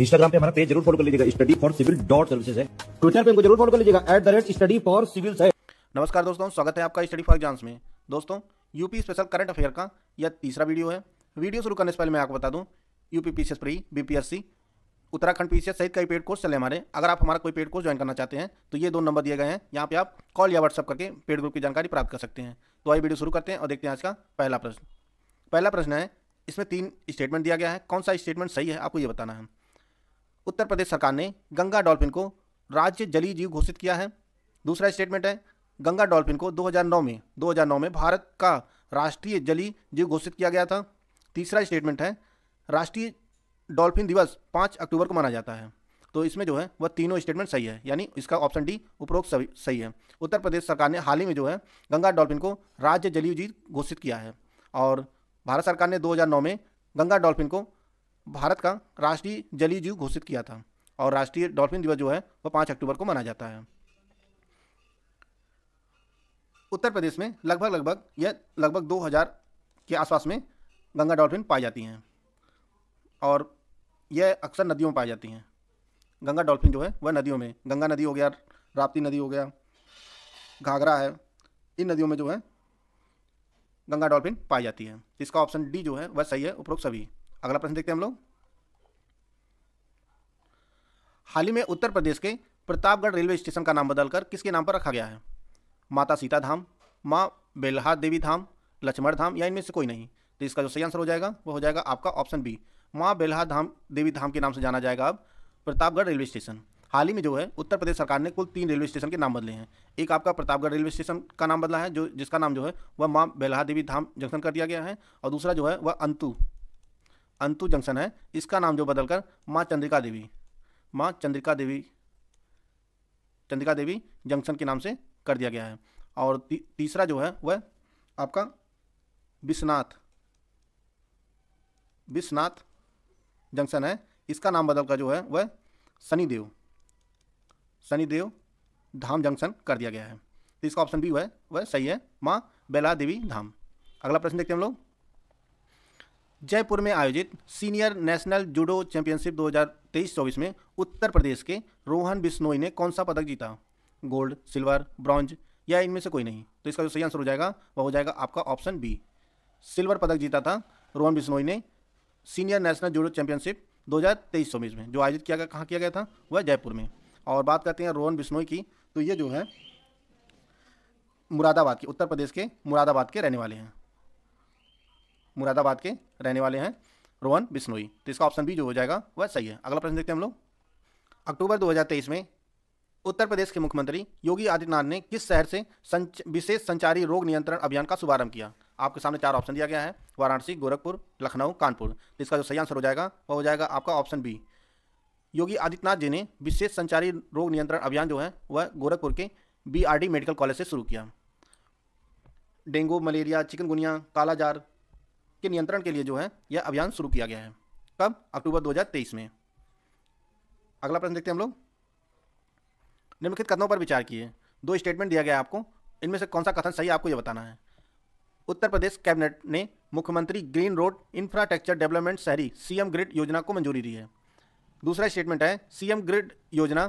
Instagram पे हमारा page जरूर फॉलो कर लीजिएगा study for civil dot services है ट्विटर पे जरूर फॉलो कर लीजिएगा at the rate study for civil है नमस्कार दोस्तों स्वागत है आपका स्टडी फॉर एग्जाम्स में दोस्तों यूपी स्पेशल करंट अफेयर का यह तीसरा वीडियो है वीडियो शुरू करने से पहले मैं आपको बता दूं UP P C BPSC Uttarakhand P सहित कई पेड कोर्स चले हमारे अगर आप हमारा कोई पेड कोर्स ज्वाइन करना चाहते हैं तो ये दो नंबर दिए गए हैं यहाँ पे आप कॉल या व्हाट्सअप करके पेड ग्रुप की जानकारी प्राप्त कर सकते हैं तो आई वीडियो शुरू करते हैं और देखते हैं आज का पहला प्रश्न पहला प्रश्न है इसमें तीन स्टेटमेंट दिया गया है कौन सा स्टेटमेंट सही है आपको ये बताना है उत्तर प्रदेश सरकार ने गंगा डॉल्फिन को राज्य जलीय जीव घोषित किया है दूसरा स्टेटमेंट है गंगा डॉल्फिन को 2009 में 2009 में भारत का राष्ट्रीय जलीय जीव घोषित किया गया था तीसरा स्टेटमेंट है राष्ट्रीय डॉल्फिन दिवस पाँच अक्टूबर को माना जाता है तो इसमें जो है वह तीनों स्टेटमेंट सही है यानी इसका ऑप्शन डी उपरोक्त सही सही है उत्तर प्रदेश सरकार ने हाल ही में जो है गंगा डॉल्फिन को राज्य जलीय जीव घोषित किया है और भारत सरकार ने 2009 में गंगा डॉल्फिन को भारत का राष्ट्रीय जलीय जीव घोषित किया था और राष्ट्रीय डॉल्फिन दिवस जो है वह पाँच अक्टूबर को मनाया जाता है उत्तर प्रदेश में लगभग लगभग यह लगभग 2000 के आसपास में गंगा डॉल्फिन पाई जाती हैं और यह अक्सर नदियों में पाई जाती हैं गंगा डॉल्फिन जो है वह नदियों में गंगा नदी हो गया राप्ती नदी हो गया घाघरा है इन नदियों में जो है गंगा डॉल्फिन पाई जाती है इसका ऑप्शन डी जो है वह सही है उपरोक्त सभी अगला प्रश्न देखते हैं हम लोग हाल ही में उत्तर प्रदेश के प्रतापगढ़ रेलवे स्टेशन का नाम बदलकर किसके नाम पर रखा गया है माता सीता धाम माँ बेलहा देवी धाम लक्ष्मण धाम या इनमें से कोई नहीं तो इसका जो सही आंसर हो जाएगा वो हो जाएगा आपका ऑप्शन बी माँ बेलहा धाम देवी धाम के नाम से जाना जाएगा अब प्रतापगढ़ रेलवे स्टेशन हाल ही में जो है उत्तर प्रदेश सरकार ने कुल तीन रेलवे स्टेशन के नाम बदले हैं एक आपका प्रतापगढ़ रेलवे स्टेशन का नाम बदला है जो जिसका नाम जो है वह माँ बेलहा देवी धाम जंक्शन कर दिया गया है और दूसरा जो है वह अंतु अंतु जंक्शन है इसका नाम जो बदलकर माँ चंद्रिका देवी माँ चंद्रिका देवी चंद्रिका देवी जंक्शन के नाम से कर दिया गया है और ती, तीसरा जो है वह आपका विश्वनाथ विश्वनाथ जंक्शन है इसका नाम बदलकर जो है वह शनिदेव शनिदेव धाम जंक्शन कर दिया गया है तो इसका ऑप्शन बी है वह सही है माँ बेला देवी धाम अगला प्रश्न देखते हैं हम लोग जयपुर में आयोजित सीनियर नेशनल जूडो चैंपियनशिप 2023-24 में उत्तर प्रदेश के रोहन बिश्नोई ने कौन सा पदक जीता गोल्ड सिल्वर ब्रॉन्ज या इनमें से कोई नहीं तो इसका जो सही आंसर हो जाएगा वह हो जाएगा आपका ऑप्शन बी सिल्वर पदक जीता था रोहन बिश्नोई ने सीनियर नेशनल जूडो चैंपियनशिप दो हज़ार में जो आयोजित किया गया कहाँ किया गया था वह जयपुर में और बात करते हैं रोहन बिश्नोई की तो ये जो है मुरादाबाद के उत्तर प्रदेश के मुरादाबाद के रहने वाले हैं मुरादाबाद के रहने वाले हैं रोहन बिश्नोई तो इसका ऑप्शन बी जो हो जाएगा वह सही है अगला प्रश्न देखते हैं हम लोग अक्टूबर 2023 में उत्तर प्रदेश के मुख्यमंत्री योगी आदित्यनाथ ने किस शहर से संच, विशेष संचारी रोग नियंत्रण अभियान का शुभारंभ किया आपके सामने चार ऑप्शन दिया गया है वाराणसी गोरखपुर लखनऊ कानपुर तो इसका जो सही आंसर हो जाएगा वह हो जाएगा आपका ऑप्शन बी योगी आदित्यनाथ जी ने विशेष संचारी रोग नियंत्रण अभियान जो है वह गोरखपुर के बी मेडिकल कॉलेज से शुरू किया डेंगू मलेरिया चिकनगुनिया कालाजार के नियंत्रण के लिए जो है यह अभियान शुरू किया गया है कब अक्टूबर 2023 में अगला प्रश्न देखते हैं हम लोग निम्नलिखित कथनों पर विचार किए दो स्टेटमेंट दिया गया आपको इनमें से कौन सा कथन सही आपको यह बताना है उत्तर प्रदेश कैबिनेट ने मुख्यमंत्री ग्रीन रोड इंफ्रास्ट्रक्चर डेवलपमेंट शहरी सीएम ग्रिड योजना को मंजूरी दी है दूसरा स्टेटमेंट है सीएम ग्रिड योजना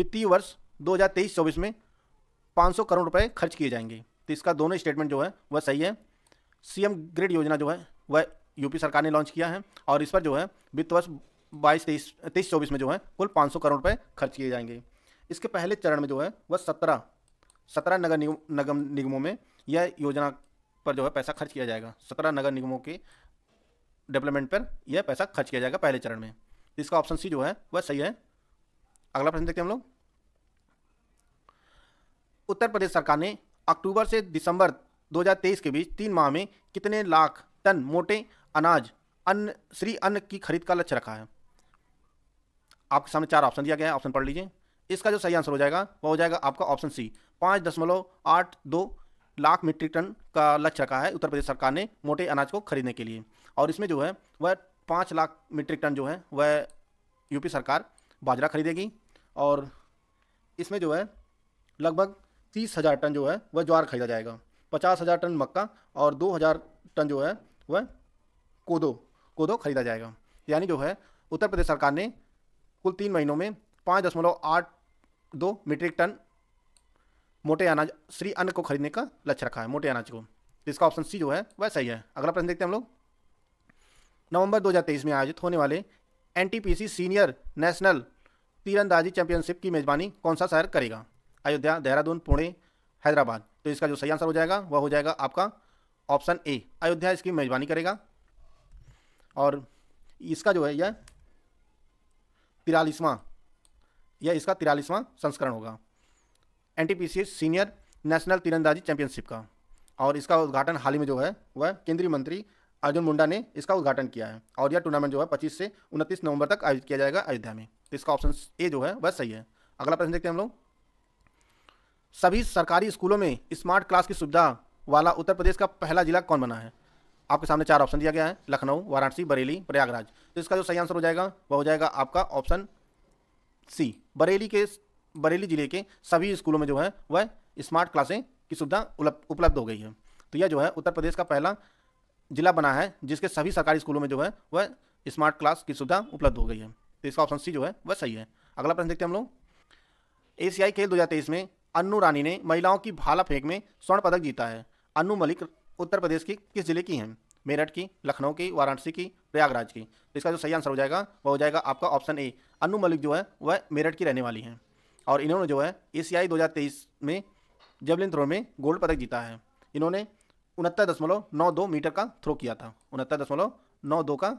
वित्तीय वर्ष 2023-24 में 500 करोड़ रुपए खर्च किए जाएंगे तो इसका दोनों स्टेटमेंट जो है वह सही है सीएम ग्रिड योजना जो है वह यूपी सरकार ने लॉन्च किया है और इस पर जो है वित्त वर्ष बाईस तेईस तेईस चौबीस में जो है कुल पाँच करोड़ रुपये खर्च किए जाएंगे इसके पहले चरण में जो है वह सत्रह सत्रह नगर निगम नगम निगमों में यह योजना पर जो है पैसा खर्च किया जाएगा सत्रह नगर निगमों के डेवलपमेंट पर यह पैसा खर्च किया जाएगा पहले चरण में इसका ऑप्शन सी जो है वह सही है अगला प्रश्न देखते हैं हम लोग उत्तर प्रदेश सरकार ने अक्टूबर से दिसंबर 2023 के बीच तीन माह में कितने लाख टन मोटे अनाज अन्न श्री अन्न की खरीद का लक्ष्य रखा है आपके सामने चार ऑप्शन दिया गया है ऑप्शन पढ़ लीजिए इसका जो सही आंसर हो जाएगा वह हो जाएगा आपका ऑप्शन सी पाँच दशमलव आठ दो लाख मीट्रिक टन का लक्ष्य रखा है उत्तर प्रदेश सरकार ने मोटे अनाज को खरीदने के लिए और इसमें जो है वह पाँच लाख मीट्रिक टन जो है वह यूपी सरकार बाजरा खरीदेगी और इसमें जो है लगभग तीस हज़ार टन जो है वह ज्वार खरीदा जाएगा पचास हज़ार टन मक्का और दो हज़ार टन जो है वह कोदो कोदो खरीदा जाएगा यानी जो है उत्तर प्रदेश सरकार ने कुल तीन महीनों में पाँच दशमलव आठ दो मीट्रिक टन मोटे अनाज श्री अन्न को खरीदने का लक्ष्य रखा है मोटे अनाज को इसका ऑप्शन सी जो है वह सही है अगला प्रश्न देखते हैं हम लोग नवंबर 2023 में आयोजित होने वाले एनटीपीसी सीनियर नेशनल तीरंदाजी चैंपियनशिप की मेजबानी कौन सा शहर करेगा अयोध्या देहरादून पुणे हैदराबाद तो इसका जो सही आंसर हो जाएगा वह हो जाएगा आपका ऑप्शन ए अयोध्या इसकी मेजबानी करेगा और इसका जो है यह तिरालीसवां यह इसका तिरालीसवां संस्करण होगा एन सीनियर नेशनल तीरंदाजी चैंपियनशिप का और इसका उद्घाटन हाल ही में जो है वह केंद्रीय मंत्री अर्जुन मुंडा ने इसका उद्घाटन किया है और यह टूर्नामेंट जो है 25 से 29 नवंबर तक आयोजित किया जाएगा अयोध्या में तो इसका ऑप्शन ए जो है वह सही है अगला प्रश्न देखते हैं हम लोग सभी सरकारी स्कूलों में स्मार्ट क्लास की सुविधा वाला उत्तर प्रदेश का पहला जिला कौन बना है आपके सामने चार ऑप्शन दिया गया है लखनऊ वाराणसी बरेली प्रयागराज तो इसका जो सही आंसर हो जाएगा वह हो जाएगा आपका ऑप्शन सी बरेली के बरेली जिले के सभी स्कूलों में जो है वह स्मार्ट क्लासें की सुविधा उपलब्ध हो गई है तो यह जो है उत्तर प्रदेश का पहला जिला बना है जिसके सभी सरकारी स्कूलों में जो है वह स्मार्ट क्लास की सुविधा उपलब्ध हो गई है तो इसका ऑप्शन सी जो है वह सही है अगला प्रश्न देखते हैं हम लोग एशियाई खेल दो में अन्नू रानी ने महिलाओं की भाला फेंक में स्वर्ण पदक जीता है अनु मलिक उत्तर प्रदेश की किस जिले की हैं मेरठ की लखनऊ की वाराणसी की प्रयागराज की तो इसका जो सही आंसर हो जाएगा वह हो जाएगा आपका ऑप्शन ए अनु मलिक जो है वह मेरठ की रहने वाली हैं और इन्होंने जो है एशियाई दो में जेबलिन थ्रो में गोल्ड पदक जीता है इन्होंने उनहत्तर दशमलव नौ दो मीटर का थ्रो किया था उनहत्तर दशमलव नौ दो का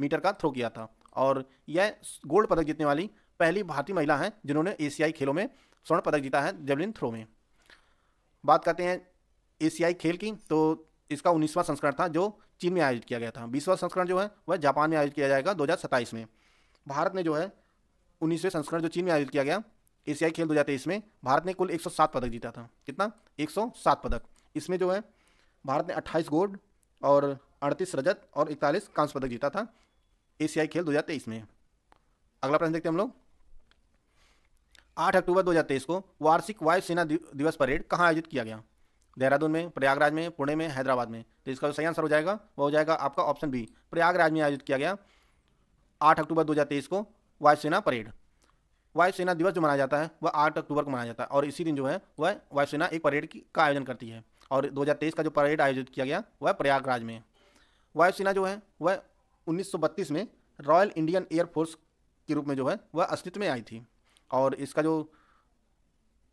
मीटर का थ्रो किया था और यह गोल्ड पदक जीतने वाली पहली भारतीय महिला हैं जिन्होंने एशियाई खेलों में स्वर्ण पदक जीता है जेबलिन थ्रो में बात करते हैं एशियाई खेल की तो इसका उन्नीसवां संस्करण था जो चीन में आयोजित किया गया था बीसवां संस्करण जो है वह जापान में आयोजित किया जाएगा दो में भारत ने जो है उन्नीसवें संस्करण जो चीन में आयोजित किया गया एशियाई खेल दो में भारत ने कुल 107 पदक जीता था कितना 107 पदक इसमें जो है भारत ने 28 गोल्ड और 38 रजत और 41 कांस्य पदक जीता था एशियाई खेल दो में अगला प्रश्न देखते हैं हम लोग आठ अक्टूबर 2023 को वार्षिक वायुसेना दिवस परेड कहाँ आयोजित किया गया देहरादून में प्रयागराज में पुणे में हैदराबाद में तो इसका जो सही आंसर हो जाएगा वो हो जाएगा आपका ऑप्शन बी प्रयागराज में आयोजित किया गया आठ अक्टूबर 2023 को वायुसेना परेड वायुसेना दिवस जो मनाया जाता है वह आठ अक्टूबर को मनाया जाता है और इसी दिन जो है वह वायुसेना एक परेड की का आयोजन करती है और तेईस का जो परेड आयोजित किया गया वह प्रयागराज में वायुसेना जो है वह बत्तीस में रॉयल इंडियन एयरफोर्स के रूप में जो है वह अस्तित्व में आई थी और इसका जो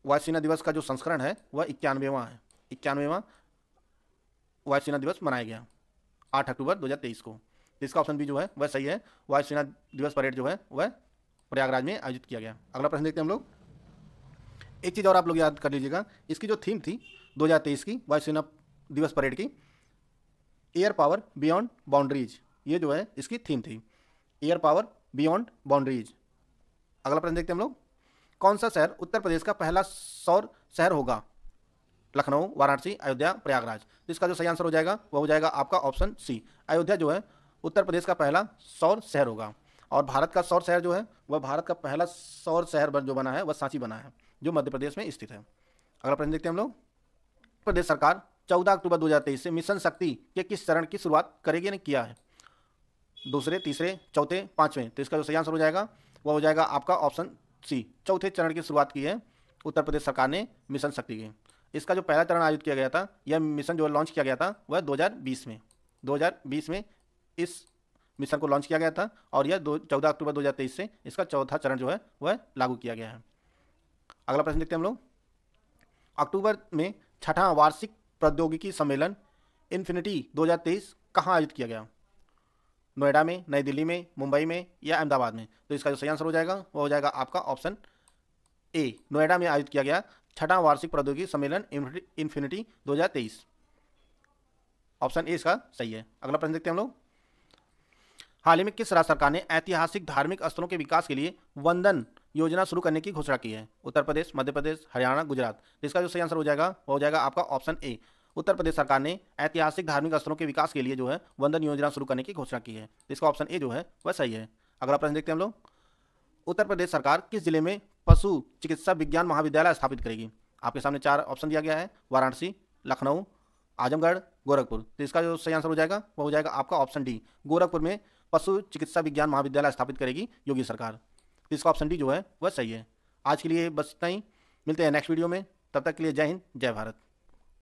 वायुसेना दिवस का जो संस्करण है वह इक्यानवेवा है इक्यानवेवा वायुसेना दिवस मनाया गया आठ अक्टूबर 2023 को इसका ऑप्शन बी जो है वह सही है वायुसेना दिवस परेड जो है वह प्रयागराज में आयोजित किया गया अगला प्रश्न देखते हैं हम लोग एक चीज़ और आप लोग याद कर लीजिएगा इसकी जो थीम थी 2023 की वायुसेना दिवस परेड की एयर पावर बियॉन्ड बाउंड्रीज ये जो है इसकी थीम थी एयर पावर बियॉन्ड बाउंड्रीज अगला प्रश्न देखते हैं हम लोग कौन सा शहर उत्तर प्रदेश का पहला सौर शहर होगा लखनऊ वाराणसी अयोध्या प्रयागराज तो इसका जो सही आंसर हो जाएगा वह हो जाएगा आपका ऑप्शन सी अयोध्या जो है उत्तर प्रदेश का पहला सौर शहर होगा और भारत का सौर शहर जो है वह भारत का पहला सौर शहर जो बना है वह सांची बना है जो मध्य प्रदेश में स्थित है अगला प्रश्न देखते हैं हम लोग प्रदेश सरकार 14 अक्टूबर 2023 से मिशन शक्ति के किस चरण की शुरुआत करेगी ने किया है दूसरे तीसरे चौथे पांचवें तो इसका जो सही आंसर हो जाएगा वह हो जाएगा आपका ऑप्शन सी चौथे चरण की शुरुआत की है उत्तर प्रदेश सरकार ने मिशन शक्ति की इसका जो पहला चरण आयोजित किया गया था यह मिशन जो लॉन्च किया गया था वह 2020 में 2020 में इस मिशन को लॉन्च किया गया था और यह दो चौदह अक्टूबर 2023 से इसका चौथा चरण जो है वह लागू किया गया है अगला प्रश्न देखते हैं हम लोग अक्टूबर में छठा वार्षिक प्रौद्योगिकी सम्मेलन इन्फिनिटी 2023 कहाँ आयोजित किया गया नोएडा में नई दिल्ली में मुंबई में या अहमदाबाद में तो इसका जो सही आंसर हो जाएगा वो हो जाएगा आपका ऑप्शन ए नोएडा में आयोजित किया गया छठा वार्षिक प्रौद्योगिकी सम्मेलन इन्फिनिटी 2023 ऑप्शन ए इसका सही है अगला प्रश्न देखते हैं हम लोग हाल ही में किस राज्य सरकार ने ऐतिहासिक धार्मिक स्थलों के विकास के लिए वंदन योजना शुरू करने की घोषणा की है उत्तर प्रदेश मध्य प्रदेश हरियाणा गुजरात इसका जो सही आंसर हो जाएगा वो हो जाएगा आपका ऑप्शन ए उत्तर प्रदेश सरकार ने ऐतिहासिक धार्मिक स्थलों के विकास के लिए जो है वंदन योजना शुरू करने की घोषणा की है इसका ऑप्शन ए जो है वह सही है अगला प्रश्न देखते हैं हम लोग उत्तर प्रदेश सरकार किस जिले में पशु चिकित्सा विज्ञान महाविद्यालय स्थापित करेगी आपके सामने चार ऑप्शन दिया गया है वाराणसी लखनऊ आजमगढ़ गोरखपुर तो इसका जो सही आंसर हो जाएगा वो हो जाएगा आपका ऑप्शन डी गोरखपुर में पशु चिकित्सा विज्ञान महाविद्यालय स्थापित करेगी योगी सरकार तो इसका ऑप्शन डी जो है वह सही है आज के लिए बस इतना ही मिलते हैं नेक्स्ट वीडियो में तब तक के लिए जय हिंद जय भारत